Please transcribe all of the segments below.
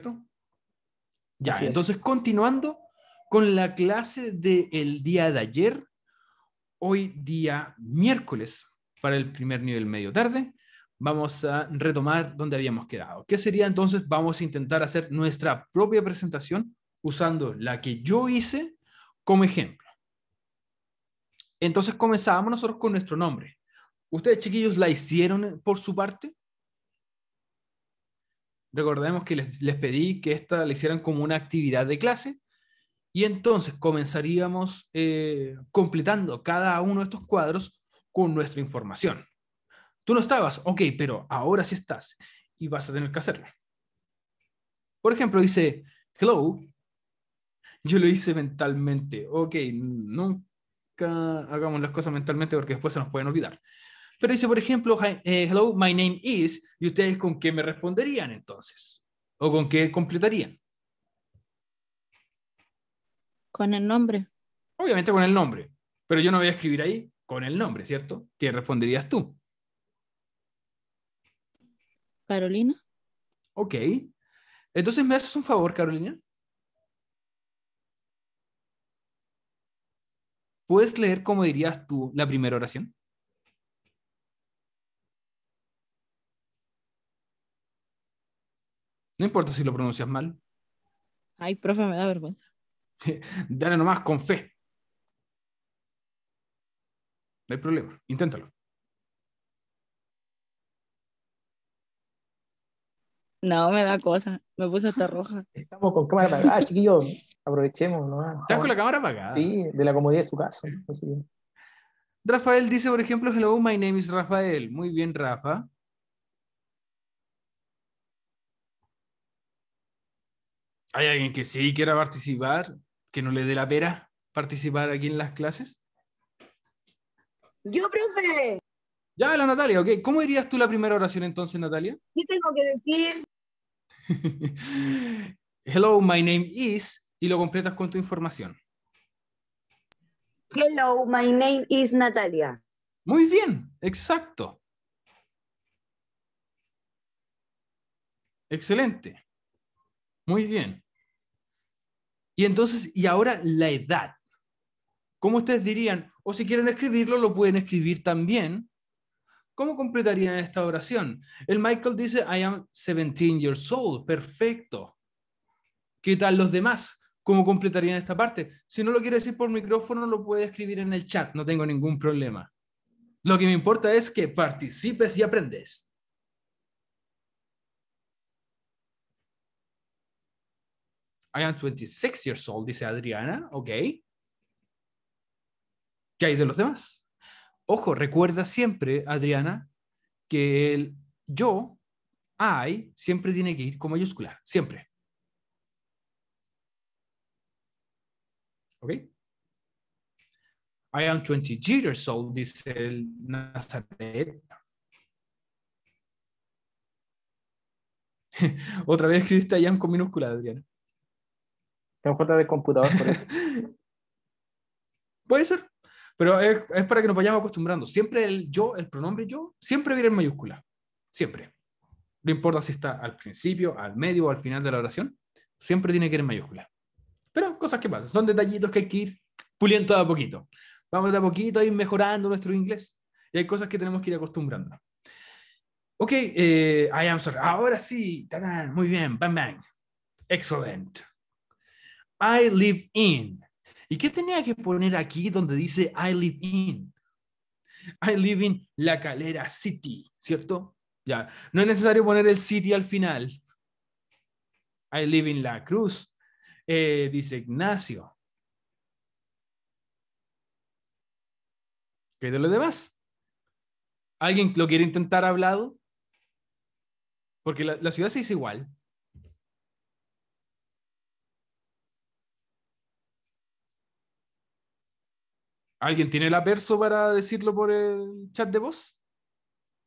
¿Cierto? Ya, entonces continuando con la clase del el día de ayer, hoy día miércoles, para el primer nivel medio tarde, vamos a retomar donde habíamos quedado. ¿Qué sería entonces? Vamos a intentar hacer nuestra propia presentación usando la que yo hice como ejemplo. Entonces comenzábamos nosotros con nuestro nombre. ¿Ustedes, chiquillos, la hicieron por su parte? Recordemos que les, pedí que esta la hicieran como una actividad de clase y entonces comenzaríamos eh, completando cada uno de estos cuadros con nuestra información. Tú no estabas, ok, pero ahora sí estás y vas a tener que hacerlo. Por ejemplo, dice, hello, yo lo hice mentalmente, ok, nunca hagamos las cosas mentalmente porque después se nos pueden olvidar. Pero dice, por ejemplo, eh, hello, my name is, y ustedes con qué me responderían entonces, o con qué completarían. Con el nombre. Obviamente con el nombre, pero yo no voy a escribir ahí con el nombre, ¿cierto? ¿Qué responderías tú? Carolina. Ok. Entonces, ¿me haces un favor, Carolina? ¿Puedes leer cómo dirías tú la primera oración? No importa si lo pronuncias mal. Ay, profe, me da vergüenza. Dale nomás con fe. No hay problema, inténtalo. No, me da cosa. Me puse hasta roja. Estamos con cámara apagada, ah, chiquillos. Aprovechemos, ¿no? ¿Estás con la cámara apagada? Sí, de la comodidad de su casa. Rafael dice, por ejemplo, hello, my name is Rafael. Muy bien, Rafa. ¿Hay alguien que sí quiera participar, que no le dé la pera participar aquí en las clases? Yo, profe. Ya, la Natalia, ok. ¿Cómo dirías tú la primera oración entonces, Natalia? ¿Qué tengo que decir? Hello, my name is, y lo completas con tu información. Hello, my name is Natalia. Muy bien, exacto. Excelente. Muy bien. Y entonces, y ahora la edad. ¿Cómo ustedes dirían? O oh, si quieren escribirlo, lo pueden escribir también. ¿Cómo completarían esta oración? El Michael dice, I am 17 years old. Perfecto. ¿Qué tal los demás? ¿Cómo completarían esta parte? Si no lo quiere decir por micrófono, lo puede escribir en el chat. No tengo ningún problema. Lo que me importa es que participes y aprendes. I am 26 years old, dice Adriana, ok. ¿Qué hay de los demás? Ojo, recuerda siempre, Adriana, que el yo, I, siempre tiene que ir con mayúscula, siempre. ¿Ok? I am 20 years old, dice el Nazaret. Otra vez escribiste I am con minúscula, Adriana. No de de computador por eso. Puede ser, pero es, para que nos vayamos acostumbrando. Siempre el yo, el pronombre yo, siempre viene en mayúscula. Siempre. No importa si está al principio, al medio o al final de la oración, siempre tiene que ir en mayúscula. Pero cosas que pasan, son detallitos que hay que ir puliendo de a poquito. Vamos de a poquito a ir mejorando nuestro inglés. Y hay cosas que tenemos que ir acostumbrando. Ok, eh, I am sorry. Ahora sí, ta, muy bien, bam, bang. Excelente. I live in. ¿Y qué tenía que poner aquí donde dice I live in? I live in La Calera City, ¿cierto? Ya, no es necesario poner el city al final. I live in La Cruz, eh, dice Ignacio. ¿Qué de lo demás? ¿Alguien lo quiere intentar hablado? Porque la ciudad se dice igual. ¿Alguien tiene el verso para decirlo por el chat de voz?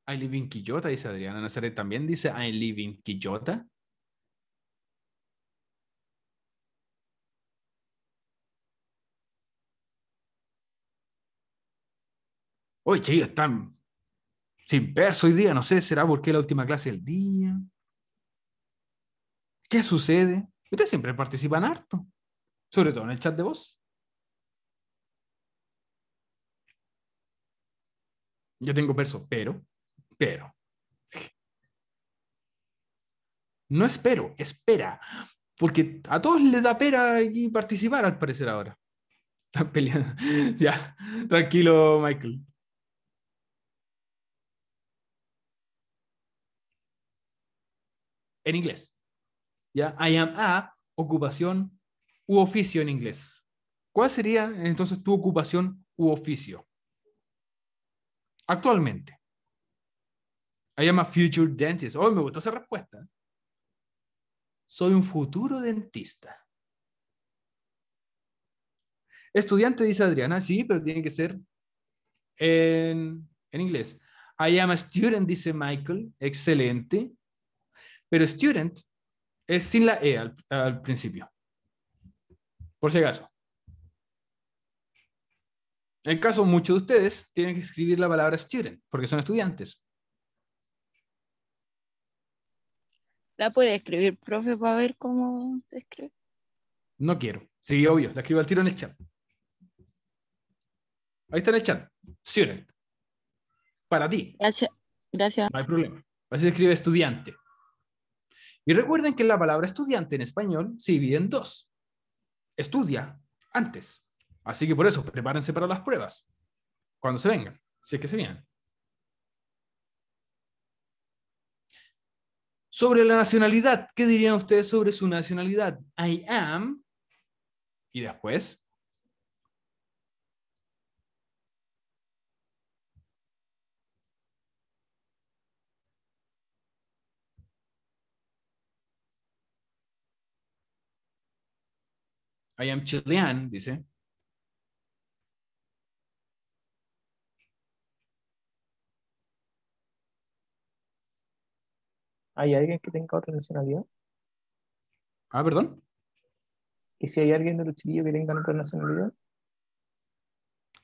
I live in Quillota, dice Adriana Nazaret. También dice I live in Quillota. Oye, chicos, están sin verso hoy día. No sé, será porque es la última clase del día. ¿Qué sucede? Ustedes siempre participan harto, sobre todo en el chat de voz. Yo tengo verso, pero, pero. No espero, espera. Porque a todos les da pena participar, al parecer, ahora. Están peleando. ya, tranquilo, Michael. En inglés. Ya, I am a ocupación u oficio en inglés. ¿Cuál sería entonces tu ocupación u oficio? Actualmente. I am a future dentist. Hoy oh, me gustó esa respuesta. Soy un futuro dentista. Estudiante, dice Adriana, sí, pero tiene que ser en, inglés. I am a student, dice Michael. Excelente. Pero student es sin la E al, al principio. Por si acaso. En el caso, muchos de ustedes tienen que escribir la palabra student, porque son estudiantes. ¿La puede escribir, profe, para ver cómo se escribe? No quiero. Sí, obvio. La escribo al tiro en el chat. Ahí está en el chat. Student. Para ti. Gracias. Gracias. No hay problema. Así se escribe estudiante. Y recuerden que la palabra estudiante en español se divide en dos. Estudia antes Así que por eso, prepárense para las pruebas, cuando se vengan, si es que se vienen. Sobre la nacionalidad, ¿qué dirían ustedes sobre su nacionalidad? I am. Y después. I am chilean, dice. ¿Hay alguien que tenga otra nacionalidad? Ah, perdón. ¿Y si hay alguien de los chiquillos que tenga otra nacionalidad?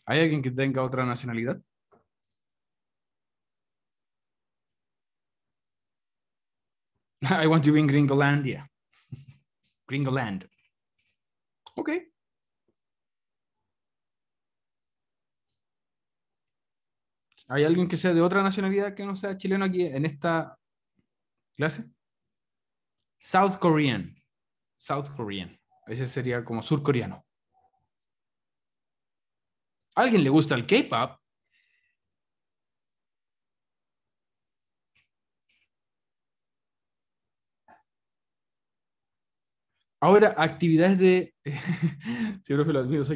¿Hay alguien que tenga otra nacionalidad? I want to be in Gringolandia. Gringoland. Ok. ¿Hay alguien que sea de otra nacionalidad que no sea chileno aquí en esta clase. South Korean. South Korean. Ese sería como surcoreano. alguien le gusta el K-pop? Ahora, actividades de. los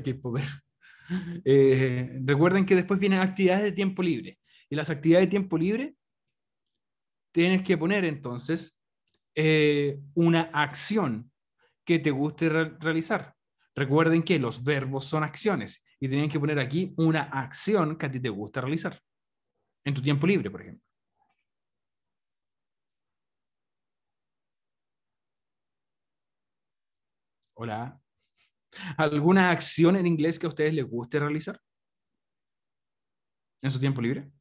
eh, recuerden que después vienen actividades de tiempo libre. Y las actividades de tiempo libre tienes que poner entonces eh, una acción que te guste realizar. Recuerden que los verbos son acciones y tienen que poner aquí una acción que a ti te gusta realizar en tu tiempo libre, por ejemplo. Hola. ¿Alguna acción en inglés que a ustedes les guste realizar? ¿En su tiempo libre?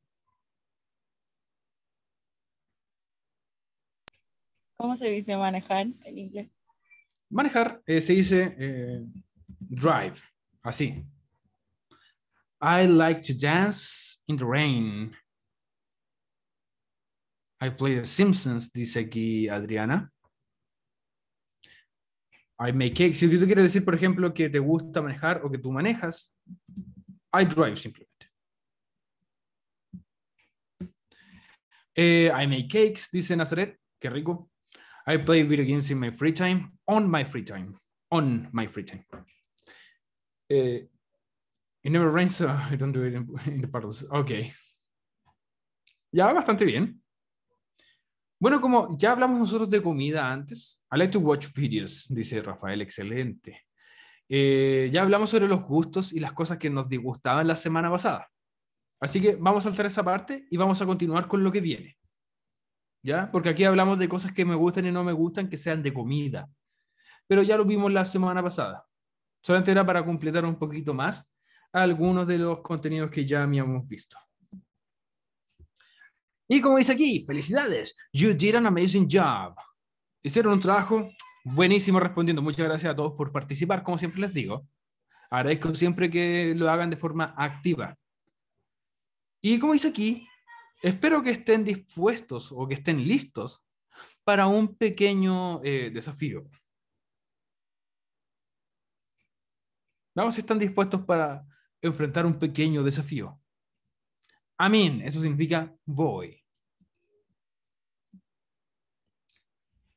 ¿Cómo se dice manejar en inglés? Manejar eh, se dice eh, drive, así. I like to dance in the rain. I play The Simpsons, dice aquí Adriana. I make cakes. Si tú quieres decir, por ejemplo, que te gusta manejar o que tú manejas, I drive simplemente. Eh, I make cakes, dice Nazaret. Qué rico. I play video games in my free time, on my free time, on my free time. Eh, it never rains, so I don't do it in, the puddles. Ok. Ya, bastante bien. Bueno, como ya hablamos nosotros de comida antes, I like to watch videos, dice Rafael, excelente. Eh, ya hablamos sobre los gustos y las cosas que nos disgustaban la semana pasada. Así que vamos a saltar esa parte y vamos a continuar con lo que viene. ¿ya? Porque aquí hablamos de cosas que me gustan y no me gustan, que sean de comida. Pero ya lo vimos la semana pasada. Solamente era para completar un poquito más algunos de los contenidos que ya habíamos visto. Y como dice aquí, felicidades, you did an amazing job. Hicieron un trabajo buenísimo respondiendo. Muchas gracias a todos por participar, como siempre les digo. Agradezco siempre que lo hagan de forma activa. Y como dice aquí, Espero que estén dispuestos o que estén listos para un pequeño eh, desafío. Vamos si están dispuestos para enfrentar un pequeño desafío. Amén, eso significa voy.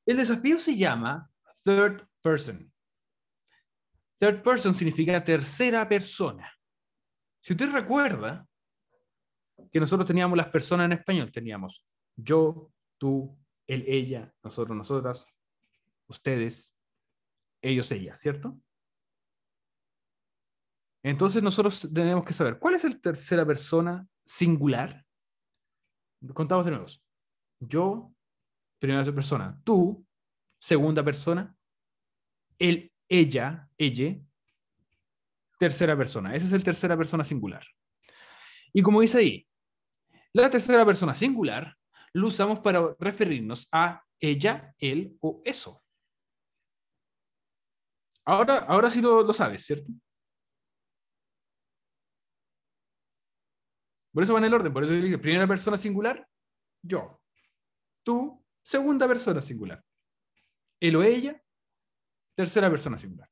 El desafío se llama third person. Third person significa tercera persona. Si usted recuerda, que nosotros teníamos las personas en español. Teníamos yo, tú, él, ella, nosotros, nosotras, ustedes, ellos, ella, ¿cierto? Entonces nosotros tenemos que saber, ¿cuál es el tercera persona singular? Contamos de nuevo. Yo, primera persona. Tú, segunda persona. Él, ella, ella, tercera persona. Ese es el tercera persona singular. Y como dice ahí, la tercera persona singular lo usamos para referirnos a ella, él o eso. Ahora, ahora sí lo, lo sabes, ¿cierto? Por eso va en el orden, por eso dice primera persona singular, yo. Tú, segunda persona singular. Él o ella, tercera persona singular.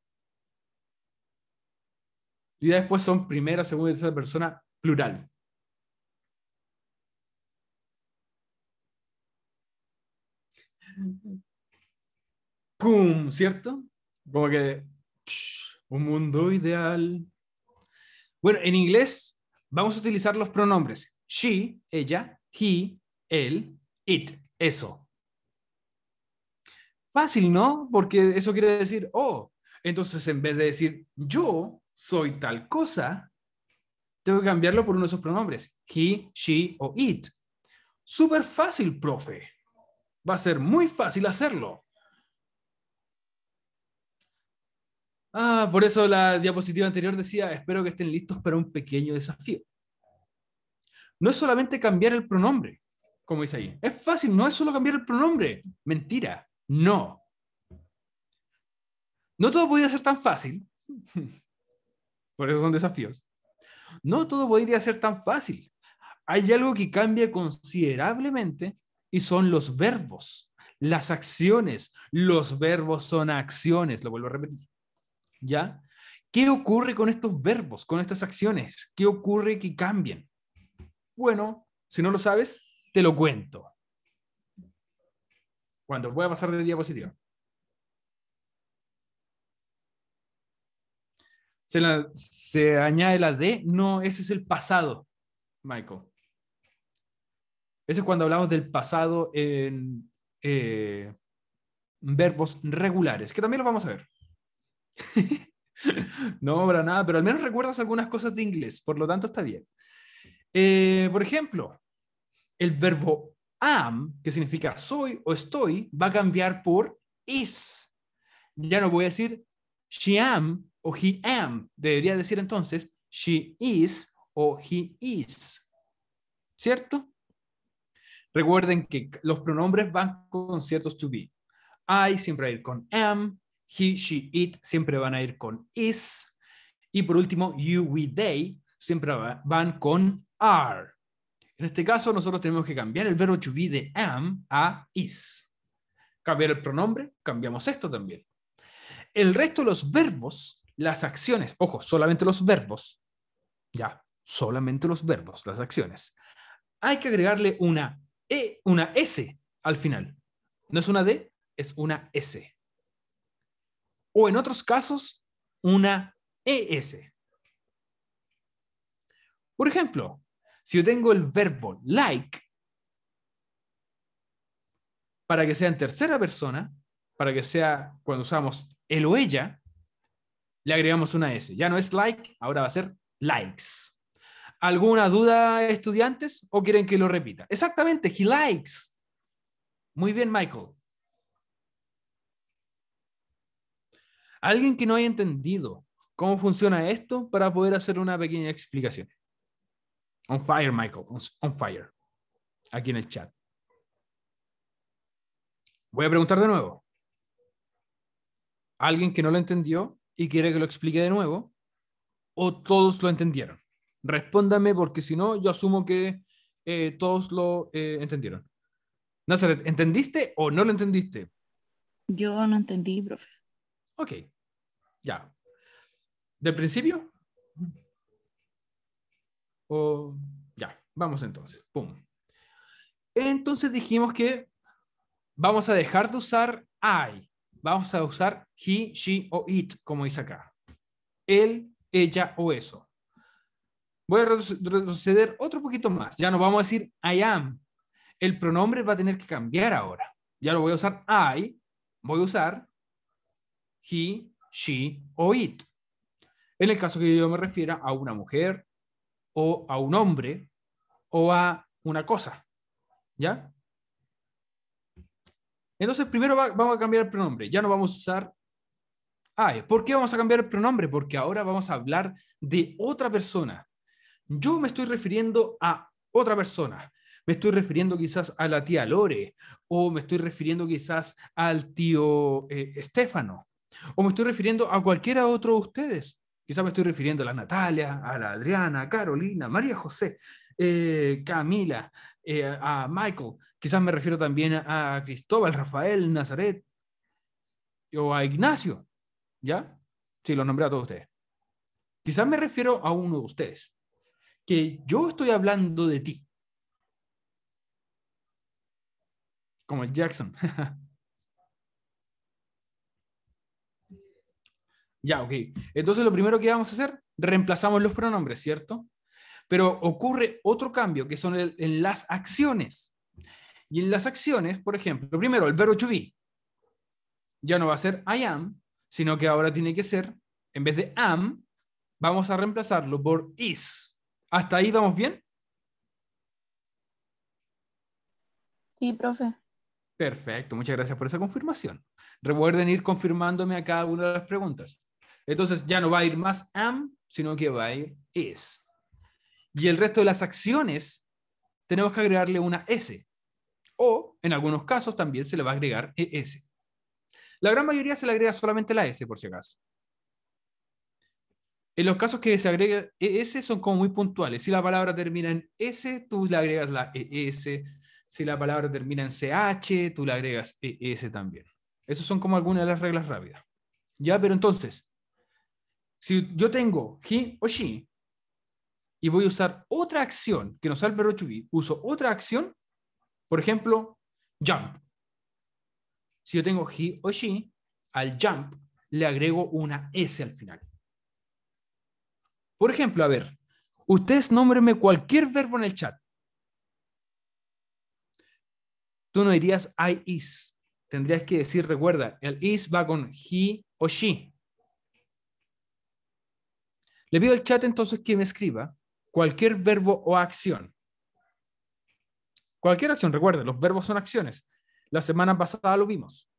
Y después son primera, segunda y tercera persona plural. ¿Cierto? Como que un mundo ideal. Bueno, en inglés vamos a utilizar los pronombres she, ella, he, él, it, eso. Fácil, ¿no? Porque eso quiere decir, oh, entonces en vez de decir yo soy tal cosa, tengo que cambiarlo por uno de esos pronombres, he, she o it. Súper fácil, profe va a ser muy fácil hacerlo. Ah, por eso la diapositiva anterior decía, espero que estén listos para un pequeño desafío. No es solamente cambiar el pronombre, como dice ahí. Es fácil, no es solo cambiar el pronombre. Mentira, no. No todo podría ser tan fácil. Por eso son desafíos. No todo podría ser tan fácil. Hay algo que cambia considerablemente y son los verbos, las acciones. Los verbos son acciones, lo vuelvo a repetir. ¿Ya? ¿Qué ocurre con estos verbos, con estas acciones? ¿Qué ocurre que cambien? Bueno, si no lo sabes, te lo cuento. Cuando voy a pasar de diapositiva. Se, añade la D. No, ese es el pasado, Michael. Ese es cuando hablamos del pasado en eh, verbos regulares, que también lo vamos a ver. no, para nada, pero al menos recuerdas algunas cosas de inglés, por lo tanto está bien. Eh, por ejemplo, el verbo am, que significa soy o estoy, va a cambiar por is. Ya no voy a decir she am o he am. Debería decir entonces she is o he is. ¿Cierto? Recuerden que los pronombres van con ciertos to be. I siempre va a ir con am, he, she, it siempre van a ir con is. Y por último, you, we, they siempre van con are. En este caso, nosotros tenemos que cambiar el verbo to be de am a is. Cambiar el pronombre, cambiamos esto también. El resto de los verbos, las acciones, ojo, solamente los verbos, ya, solamente los verbos, las acciones. Hay que agregarle una e, una S al final. No es una D, es una S. O en otros casos, una ES. Por ejemplo, si yo tengo el verbo like, para que sea en tercera persona, para que sea cuando usamos el o ella, le agregamos una S. Ya no es like, ahora va a ser likes. ¿Alguna duda, estudiantes? ¿O quieren que lo repita? Exactamente, he likes. Muy bien, Michael. Alguien que no haya entendido cómo funciona esto para poder hacer una pequeña explicación. On fire, Michael. On fire. Aquí en el chat. Voy a preguntar de nuevo. Alguien que no lo entendió y quiere que lo explique de nuevo, o todos lo entendieron. Respóndame porque si no, yo asumo que eh, todos lo eh, entendieron. Nazaret, ¿entendiste o no lo entendiste? Yo no entendí, profe. Ok, ya. ¿Del principio? ya, vamos entonces. Entonces dijimos que vamos a dejar de usar I, vamos a usar he, she o it, como dice acá. Él, ella o eso. Voy a retroceder otro poquito más. Ya no vamos a decir I am. El pronombre va a tener que cambiar ahora. Ya lo voy a usar I, voy a usar he, she o it. En el caso que yo me refiera a una mujer o a un hombre o a una cosa. ¿Ya? Entonces, primero vamos a cambiar el pronombre. Ya no vamos a usar I. ¿Por qué vamos a cambiar el pronombre? Porque ahora vamos a hablar de otra persona. Yo me estoy refiriendo a otra persona. Me estoy refiriendo quizás a la tía Lore, o me estoy refiriendo quizás al tío Estefano, eh, o me estoy refiriendo a cualquiera otro de ustedes. Quizás me estoy refiriendo a la Natalia, a la Adriana, a Carolina, María José, eh, Camila, eh, a Michael. Quizás me refiero también a Cristóbal, Rafael, Nazaret, o a Ignacio. ¿Ya? Sí, los nombré a todos ustedes. Quizás me refiero a uno de ustedes que yo estoy hablando de ti. Como el Jackson. ya, ok. Entonces lo primero que vamos a hacer, reemplazamos los pronombres, ¿cierto? Pero ocurre otro cambio, que son en las acciones. Y en las acciones, por ejemplo, primero, el verbo to be. Ya no va a ser I am, sino que ahora tiene que ser, en vez de am, vamos a reemplazarlo por is. ¿Hasta ahí vamos bien? Sí, profe. Perfecto, muchas gracias por esa confirmación. Recuerden ir confirmándome a cada una de las preguntas. Entonces ya no va a ir más am, sino que va a ir is. Y el resto de las acciones tenemos que agregarle una s. O en algunos casos también se le va a agregar es. La gran mayoría se le agrega solamente la s, por si acaso. En los casos que se agrega e, ES son como muy puntuales. Si la palabra termina en S, tú le agregas la ES. Si la palabra termina en CH, tú le agregas ES también. Esas son como algunas de las reglas rápidas. Ya, pero entonces, si yo tengo he o she y voy a usar otra acción que no sea el perro uso otra acción, por ejemplo, jump. Si yo tengo he o she, al jump le agrego una S al final. Por ejemplo, a ver, ustedes nómbrenme cualquier verbo en el chat. Tú no dirías I is. Tendrías que decir, recuerda, el is va con he o she. Le pido al chat entonces que me escriba cualquier verbo o acción. Cualquier acción, recuerda, los verbos son acciones. La semana pasada lo vimos.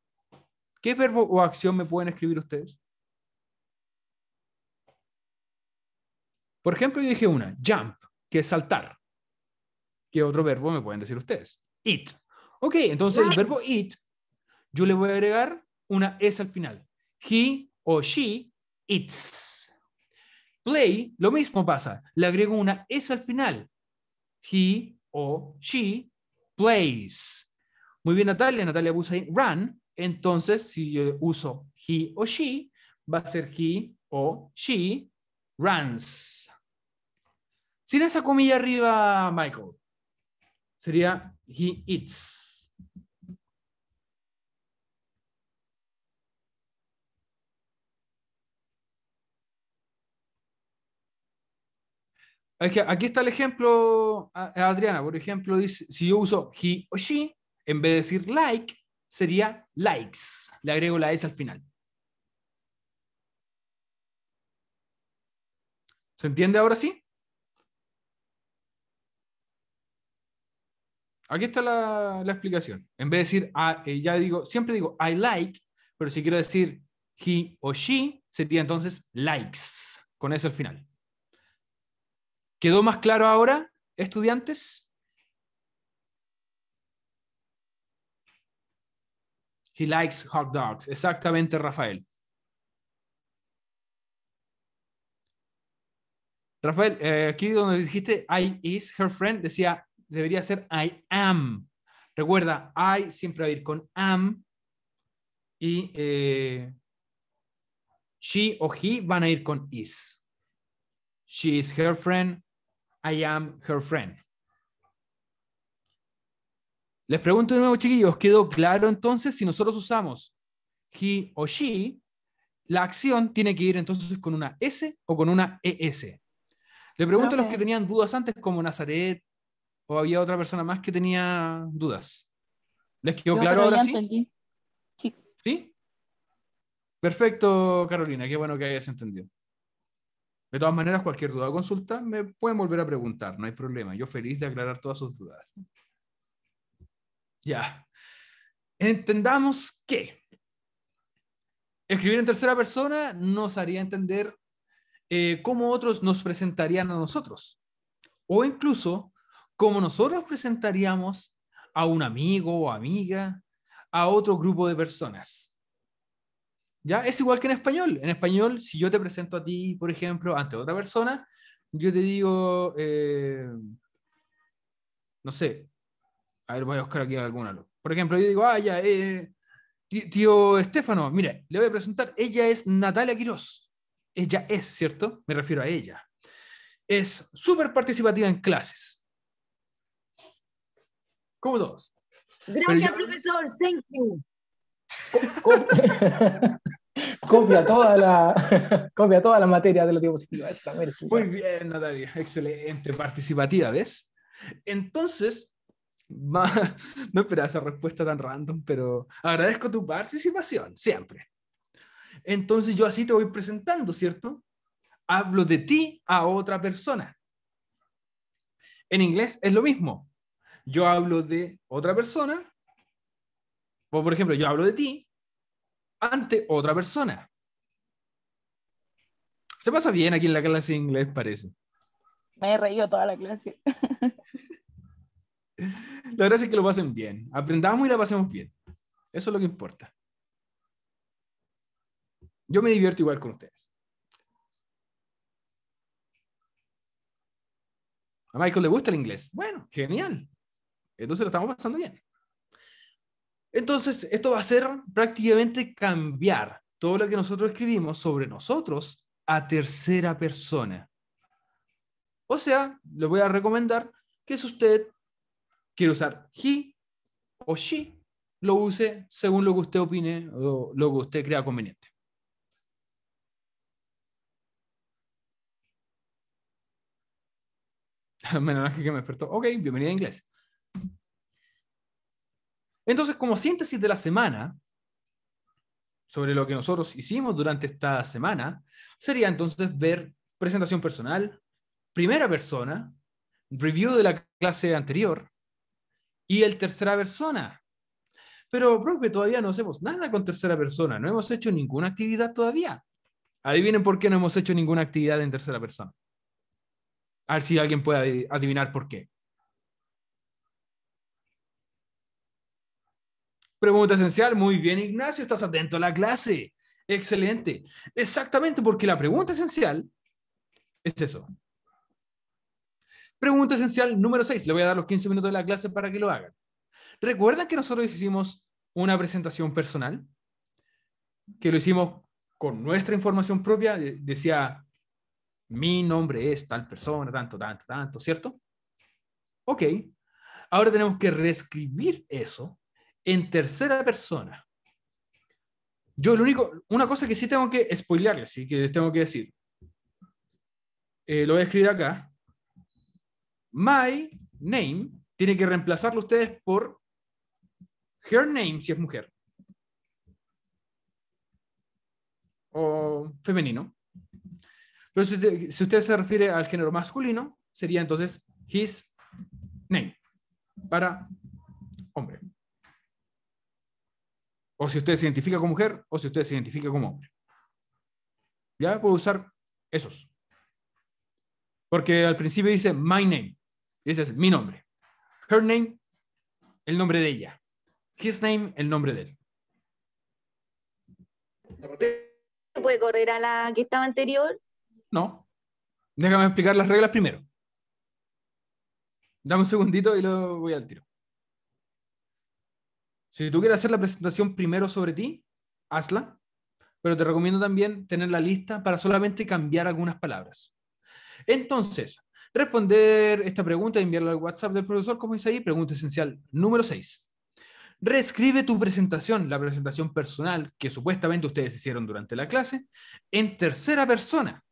¿Qué verbo o acción me pueden escribir ustedes? Por ejemplo, yo dije una, jump, que es saltar. ¿Qué otro verbo me pueden decir ustedes? It. Ok, entonces el verbo it, yo le voy a agregar una S al final. He o she eats. Play, lo mismo pasa. Le agrego una S al final. He o she plays. Muy bien, Natalia. Natalia usa run. Entonces, si yo uso he o she, va a ser he o she runs. Tiene esa comilla arriba, Michael, sería he eats. Aquí, está el ejemplo, Adriana, por ejemplo, dice, si yo uso he o she, en vez de decir like, sería likes. Le agrego la S al final. ¿Se entiende ahora sí? Aquí está la, explicación. En vez de decir, ah, eh, ya digo, siempre digo I like, pero si quiero decir he o she, sería entonces likes, con eso al final. ¿Quedó más claro ahora, estudiantes? He likes hot dogs. Exactamente, Rafael. Rafael, eh, aquí donde dijiste I is her friend, decía debería ser I am. Recuerda, I siempre va a ir con am y eh, she o he van a ir con is. She is her friend, I am her friend. Les pregunto de nuevo, chiquillos, ¿quedó claro entonces si nosotros usamos he o she? La acción tiene que ir entonces con una S o con una ES. Le pregunto a los que tenían dudas antes, como Nazaret, ¿O había otra persona más que tenía dudas? ¿Les quedó claro ahora sí? sí? Perfecto, Carolina, qué bueno que hayas entendido. De todas maneras, cualquier duda o consulta me pueden volver a preguntar, no hay problema. Yo feliz de aclarar todas sus dudas. Ya. Entendamos que escribir en tercera persona nos haría entender eh, cómo otros nos presentarían a nosotros. O incluso como nosotros presentaríamos a un amigo o amiga, a otro grupo de personas. ¿Ya? Es igual que en español. En español, si yo te presento a ti, por ejemplo, ante otra persona, yo te digo, eh, no sé, a ver, voy a buscar aquí alguna. Por ejemplo, yo digo, ah, ya, eh, tío Estefano, mire, le voy a presentar, ella es Natalia Quiroz. Ella es, ¿cierto? Me refiero a ella. Es súper participativa en clases. ¿Cómo todos. Gracias, profesor. Thank you. copia toda la copia toda la materia de los diapositiva. Muy bien, Natalia, excelente, participativa, ¿ves? Entonces, no esperaba esa respuesta tan random, pero agradezco tu participación, siempre. Entonces yo así te voy presentando, ¿cierto? Hablo de ti a otra persona. En inglés es lo mismo yo hablo de otra persona, o por ejemplo, yo hablo de ti ante otra persona. Se pasa bien aquí en la clase de inglés, parece. Me he reído toda la clase. la verdad es que lo pasen bien. Aprendamos y la pasemos bien. Eso es lo que importa. Yo me divierto igual con ustedes. A Michael le gusta el inglés. Bueno, genial. Entonces lo estamos pasando bien. Entonces, esto va a ser prácticamente cambiar todo lo que nosotros escribimos sobre nosotros a tercera persona. O sea, les voy a recomendar que si usted quiere usar he o she, lo use según lo que usted opine o lo que usted crea conveniente. Menos que me despertó. Ok, bienvenida a inglés. Entonces, como síntesis de la semana, sobre lo que nosotros hicimos durante esta semana, sería entonces ver presentación personal, primera persona, review de la clase anterior y el tercera persona. Pero, profe, todavía no hacemos nada con tercera persona, no hemos hecho ninguna actividad todavía. Adivinen por qué no hemos hecho ninguna actividad en tercera persona. A ver si alguien puede adivinar por qué. Pregunta esencial, muy bien Ignacio, estás atento a la clase. Excelente. Exactamente, porque la pregunta esencial es eso. Pregunta esencial número 6. Le voy a dar los 15 minutos de la clase para que lo hagan. ¿Recuerdan que nosotros hicimos una presentación personal? Que lo hicimos con nuestra información propia. Decía, mi nombre es tal persona, tanto, tanto, tanto, ¿cierto? Ok. Ahora tenemos que reescribir eso en tercera persona. Yo lo único, una cosa que sí tengo que spoilearles y que tengo que decir, eh, lo voy a escribir acá. My name tiene que reemplazarlo ustedes por her name si es mujer. O femenino. Pero si usted se refiere al género masculino, sería entonces his name para hombre. O si usted se identifica como mujer o si usted se identifica como hombre. Ya puedo usar esos. Porque al principio dice my name. Y ese es mi nombre. Her name, el nombre de ella. His name, el nombre de él. ¿Puede correr a la que estaba anterior? No. Déjame explicar las reglas primero. Dame un segundito y lo voy al tiro. Si tú quieres hacer la presentación primero sobre ti, hazla, pero te recomiendo también tener la lista para solamente cambiar algunas palabras. Entonces, responder esta pregunta y enviarla al WhatsApp del profesor, como dice ahí, pregunta esencial número 6. Reescribe tu presentación, la presentación personal que supuestamente ustedes hicieron durante la clase, en tercera persona.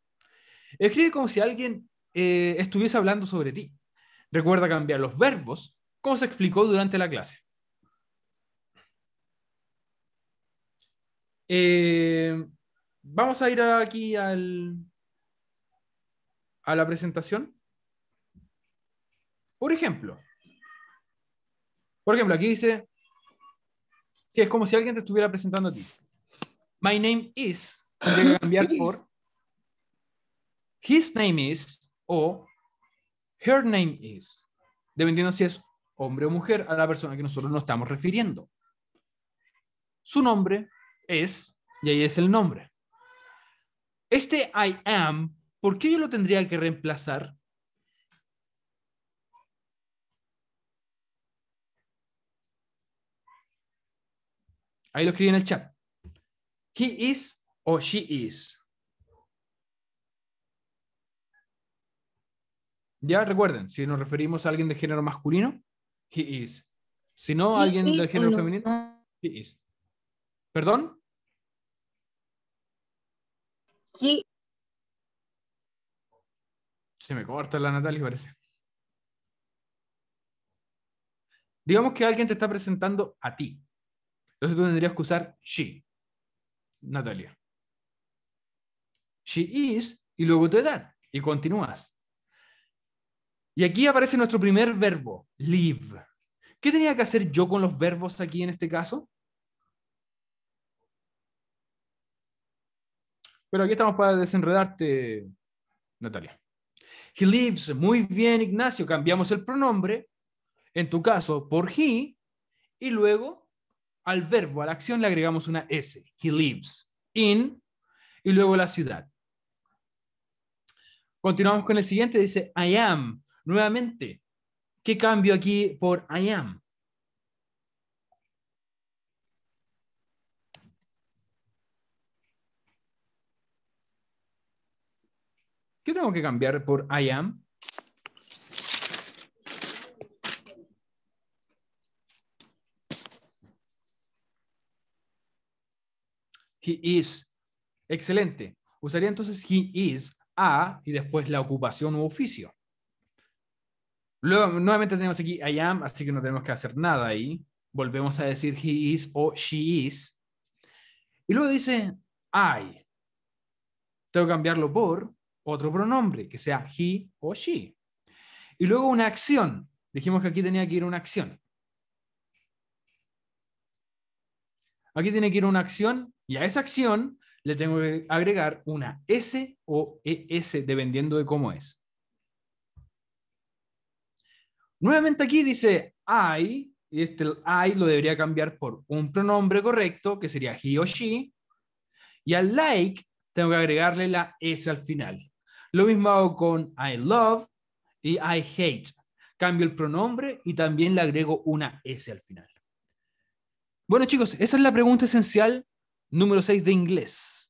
Escribe como si alguien eh, estuviese hablando sobre ti. Recuerda cambiar los verbos, como se explicó durante la clase. Eh, vamos a ir aquí al, a la presentación. Por ejemplo, por ejemplo, aquí dice, sí, es como si alguien te estuviera presentando a ti. My name is, Tiene que cambiar por his name is o her name is, dependiendo si es hombre o mujer a la persona que nosotros nos estamos refiriendo. Su nombre, es, y ahí es el nombre. Este I am, ¿por qué yo lo tendría que reemplazar? Ahí lo escribí en el chat. He is o she is. Ya recuerden, si nos referimos a alguien de género masculino, he is. Si no, alguien de género femenino, he is. ¿Perdón? Se me corta la Natalia, parece. Digamos que alguien te está presentando a ti. Entonces tú tendrías que usar she. Natalia. She is y luego tu edad. Y continúas. Y aquí aparece nuestro primer verbo, live. ¿Qué tenía que hacer yo con los verbos aquí en este caso? Pero aquí estamos para desenredarte, Natalia. He lives. Muy bien, Ignacio. Cambiamos el pronombre, en tu caso, por he, y luego al verbo, a la acción, le agregamos una S. He lives in, y luego la ciudad. Continuamos con el siguiente, dice I am. Nuevamente, ¿qué cambio aquí por I am? tengo que cambiar por I am? He is. Excelente. Usaría entonces he is a y después la ocupación u oficio. Luego, nuevamente tenemos aquí I am, así que no tenemos que hacer nada ahí. Volvemos a decir he is o she is. Y luego dice I. Tengo que cambiarlo por otro pronombre, que sea he o she. Y luego una acción. Dijimos que aquí tenía que ir una acción. Aquí tiene que ir una acción y a esa acción le tengo que agregar una S o ES, dependiendo de cómo es. Nuevamente aquí dice I, y este I lo debería cambiar por un pronombre correcto, que sería he o she, y al like tengo que agregarle la S al final. Lo mismo hago con I love y I hate. Cambio el pronombre y también le agrego una S al final. Bueno chicos, esa es la pregunta esencial número 6 de inglés.